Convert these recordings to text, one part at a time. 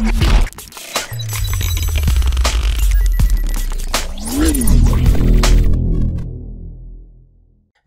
Thank you.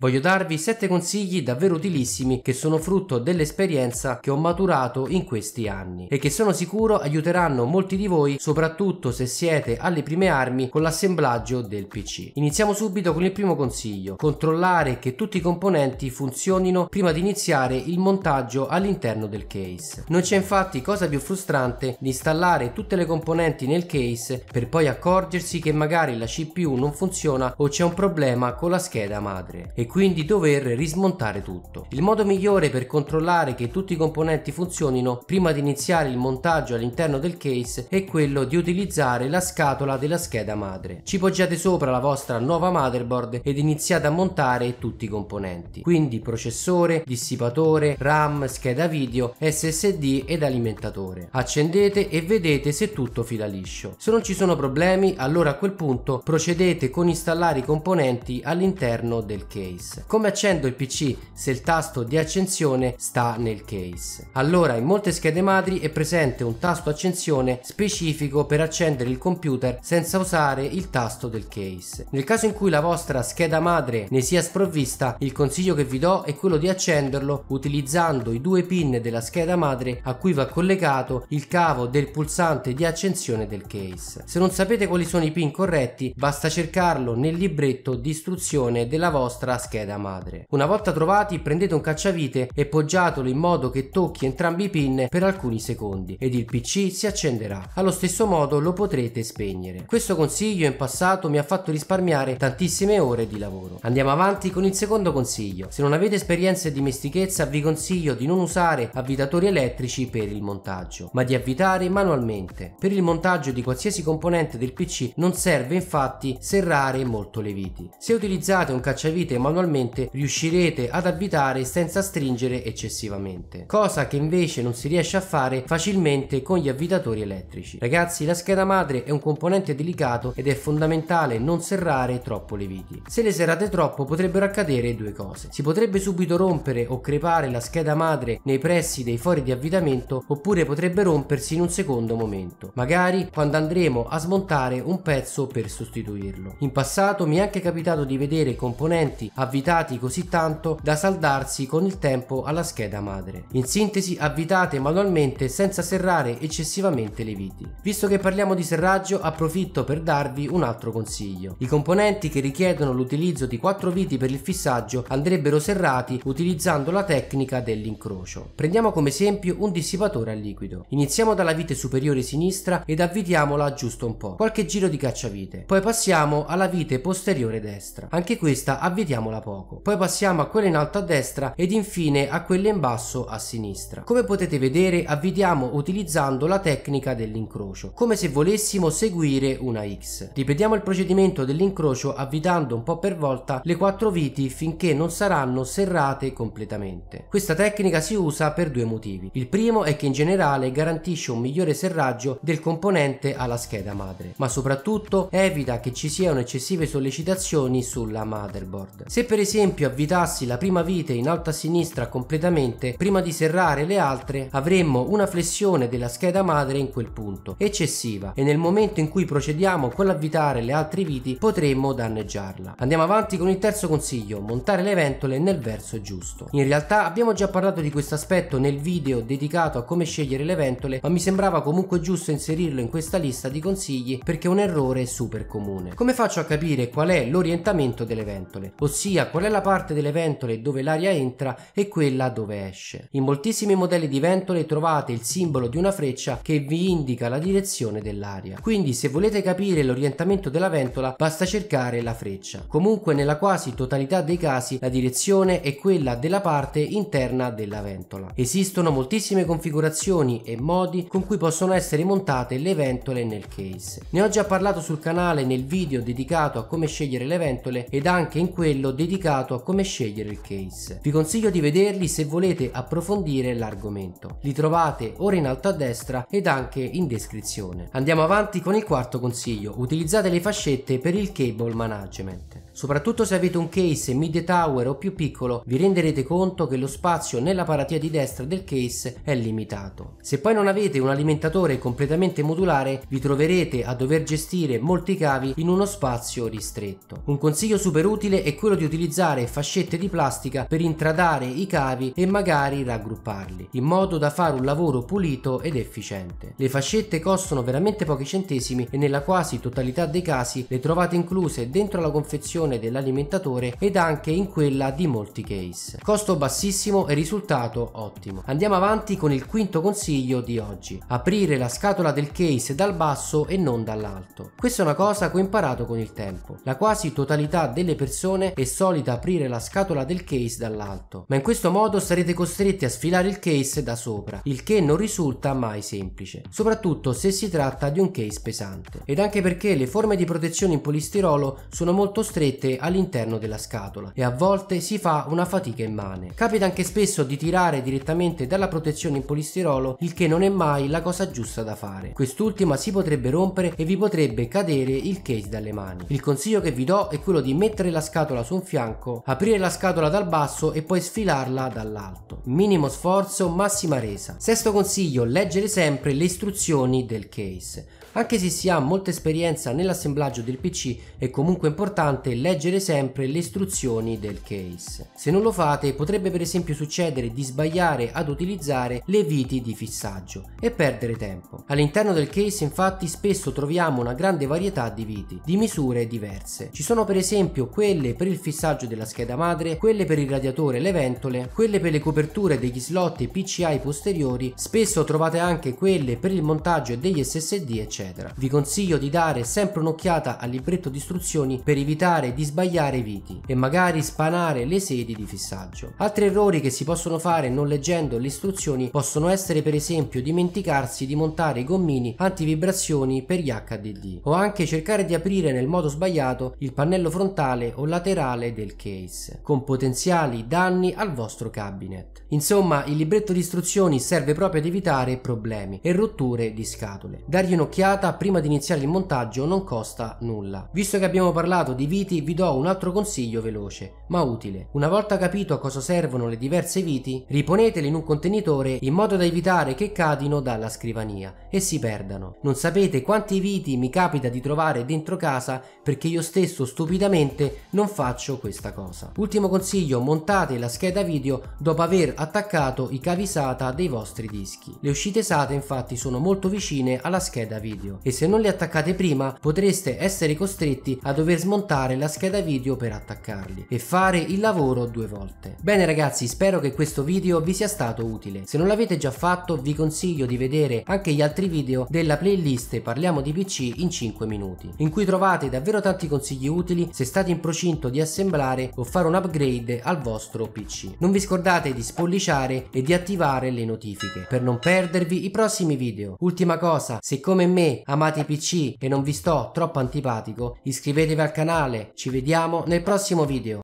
Voglio darvi 7 consigli davvero utilissimi che sono frutto dell'esperienza che ho maturato in questi anni e che sono sicuro aiuteranno molti di voi, soprattutto se siete alle prime armi con l'assemblaggio del PC. Iniziamo subito con il primo consiglio, controllare che tutti i componenti funzionino prima di iniziare il montaggio all'interno del case. Non c'è infatti cosa più frustrante di installare tutte le componenti nel case per poi accorgersi che magari la CPU non funziona o c'è un problema con la scheda madre. E quindi dover rismontare tutto. Il modo migliore per controllare che tutti i componenti funzionino prima di iniziare il montaggio all'interno del case è quello di utilizzare la scatola della scheda madre. Ci poggiate sopra la vostra nuova motherboard ed iniziate a montare tutti i componenti, quindi processore, dissipatore, RAM, scheda video, SSD ed alimentatore. Accendete e vedete se tutto fila liscio. Se non ci sono problemi allora a quel punto procedete con installare i componenti all'interno del case case. Come accendo il PC se il tasto di accensione sta nel case? Allora in molte schede madri è presente un tasto accensione specifico per accendere il computer senza usare il tasto del case. Nel caso in cui la vostra scheda madre ne sia sprovvista il consiglio che vi do è quello di accenderlo utilizzando i due pin della scheda madre a cui va collegato il cavo del pulsante di accensione del case. Se non sapete quali sono i pin corretti basta cercarlo nel libretto di istruzione della vostra scheda scheda madre. Una volta trovati prendete un cacciavite e poggiatelo in modo che tocchi entrambi i pin per alcuni secondi ed il PC si accenderà. Allo stesso modo lo potrete spegnere. Questo consiglio in passato mi ha fatto risparmiare tantissime ore di lavoro. Andiamo avanti con il secondo consiglio. Se non avete esperienza e dimestichezza, vi consiglio di non usare avvitatori elettrici per il montaggio, ma di avvitare manualmente. Per il montaggio di qualsiasi componente del PC non serve infatti serrare molto le viti. Se utilizzate un cacciavite manualmente manualmente riuscirete ad avvitare senza stringere eccessivamente, cosa che invece non si riesce a fare facilmente con gli avvitatori elettrici. Ragazzi la scheda madre è un componente delicato ed è fondamentale non serrare troppo le viti. Se le serrate troppo potrebbero accadere due cose, si potrebbe subito rompere o crepare la scheda madre nei pressi dei fori di avvitamento oppure potrebbe rompersi in un secondo momento, magari quando andremo a smontare un pezzo per sostituirlo. In passato mi è anche capitato di vedere componenti avvitati così tanto da saldarsi con il tempo alla scheda madre. In sintesi avvitate manualmente senza serrare eccessivamente le viti. Visto che parliamo di serraggio approfitto per darvi un altro consiglio. I componenti che richiedono l'utilizzo di 4 viti per il fissaggio andrebbero serrati utilizzando la tecnica dell'incrocio. Prendiamo come esempio un dissipatore a liquido. Iniziamo dalla vite superiore sinistra ed avvitiamola giusto un po', qualche giro di cacciavite. Poi passiamo alla vite posteriore destra. Anche questa avvitiamola vediamola poco. Poi passiamo a quella in alto a destra ed infine a quella in basso a sinistra. Come potete vedere avvidiamo utilizzando la tecnica dell'incrocio, come se volessimo seguire una X. Ripetiamo il procedimento dell'incrocio avvidando un po' per volta le quattro viti finché non saranno serrate completamente. Questa tecnica si usa per due motivi. Il primo è che in generale garantisce un migliore serraggio del componente alla scheda madre, ma soprattutto evita che ci siano eccessive sollecitazioni sulla motherboard. Se se per esempio avvitassi la prima vite in alto a sinistra completamente, prima di serrare le altre, avremmo una flessione della scheda madre in quel punto, eccessiva, e nel momento in cui procediamo con l'avvitare le altre viti potremmo danneggiarla. Andiamo avanti con il terzo consiglio, montare le ventole nel verso giusto. In realtà abbiamo già parlato di questo aspetto nel video dedicato a come scegliere le ventole, ma mi sembrava comunque giusto inserirlo in questa lista di consigli perché è un errore super comune. Come faccio a capire qual è l'orientamento delle ventole? Ossia ossia qual è la parte delle ventole dove l'aria entra e quella dove esce. In moltissimi modelli di ventole trovate il simbolo di una freccia che vi indica la direzione dell'aria. Quindi se volete capire l'orientamento della ventola basta cercare la freccia. Comunque nella quasi totalità dei casi la direzione è quella della parte interna della ventola. Esistono moltissime configurazioni e modi con cui possono essere montate le ventole nel case. Ne ho già parlato sul canale nel video dedicato a come scegliere le ventole ed anche in quello dedicato a come scegliere il case. Vi consiglio di vederli se volete approfondire l'argomento. Li trovate ora in alto a destra ed anche in descrizione. Andiamo avanti con il quarto consiglio, utilizzate le fascette per il cable management. Soprattutto se avete un case media tower o più piccolo, vi renderete conto che lo spazio nella paratia di destra del case è limitato. Se poi non avete un alimentatore completamente modulare, vi troverete a dover gestire molti cavi in uno spazio ristretto. Un consiglio super utile è quello di utilizzare fascette di plastica per intradare i cavi e magari raggrupparli, in modo da fare un lavoro pulito ed efficiente. Le fascette costano veramente pochi centesimi e nella quasi totalità dei casi le trovate incluse dentro la confezione configurazione dell'alimentatore ed anche in quella di molti case. Costo bassissimo e risultato ottimo. Andiamo avanti con il quinto consiglio di oggi. Aprire la scatola del case dal basso e non dall'alto. Questa è una cosa che ho imparato con il tempo. La quasi totalità delle persone è solita aprire la scatola del case dall'alto, ma in questo modo sarete costretti a sfilare il case da sopra, il che non risulta mai semplice, soprattutto se si tratta di un case pesante. Ed anche perché le forme di protezione in polistirolo sono molto strette fette all'interno della scatola e a volte si fa una fatica immane. Capita anche spesso di tirare direttamente dalla protezione in polistirolo il che non è mai la cosa giusta da fare. Quest'ultima si potrebbe rompere e vi potrebbe cadere il case dalle mani. Il consiglio che vi do è quello di mettere la scatola su un fianco, aprire la scatola dal basso e poi sfilarla dall'alto. Minimo sforzo, massima resa. Sesto consiglio, leggere sempre le istruzioni del case. Anche se si ha molta esperienza nell'assemblaggio del PC, è comunque importante leggere sempre le istruzioni del case. Se non lo fate, potrebbe per esempio succedere di sbagliare ad utilizzare le viti di fissaggio e perdere tempo. All'interno del case, infatti, spesso troviamo una grande varietà di viti, di misure diverse. Ci sono per esempio quelle per il fissaggio della scheda madre, quelle per il radiatore e le ventole, quelle per le coperture degli slot PCI posteriori, spesso trovate anche quelle per il montaggio degli SSD, ecc eccetera. Vi consiglio di dare sempre un'occhiata al libretto di istruzioni per evitare di sbagliare i viti e magari spanare le sedi di fissaggio. Altri errori che si possono fare non leggendo le istruzioni possono essere per esempio dimenticarsi di montare i gommini antivibrazioni per gli HDD o anche cercare di aprire nel modo sbagliato il pannello frontale o laterale del case con potenziali danni al vostro cabinet. Insomma il libretto di istruzioni serve proprio ad evitare problemi e rotture di scatole. Dargli un'occhiata caricata prima di iniziare il montaggio non costa nulla. Visto che abbiamo parlato di viti vi do un altro consiglio veloce ma utile. Una volta capito a cosa servono le diverse viti riponetele in un contenitore in modo da evitare che cadino dalla scrivania e si perdano. Non sapete quanti viti mi capita di trovare dentro casa perché io stesso stupidamente non faccio questa cosa. Ultimo consiglio montate la scheda video dopo aver attaccato i cavi SATA dei vostri dischi. Le uscite SATA infatti sono molto vicine alla scheda video video e se non li attaccate prima potreste essere costretti a dover smontare la scheda video per attaccarli e fare il lavoro due volte. Bene ragazzi spero che questo video vi sia stato utile, se non l'avete già fatto vi consiglio di vedere anche gli altri video della playlist Parliamo di PC in 5 minuti in cui trovate davvero tanti consigli utili se state in procinto di assemblare o fare un upgrade al vostro PC. Non vi scordate di spolliciare e di attivare le notifiche per non perdervi i prossimi video. Ultima cosa, se come me amati PC, e non vi sto troppo antipatico, iscrivetevi al canale. Ci vediamo nel prossimo video.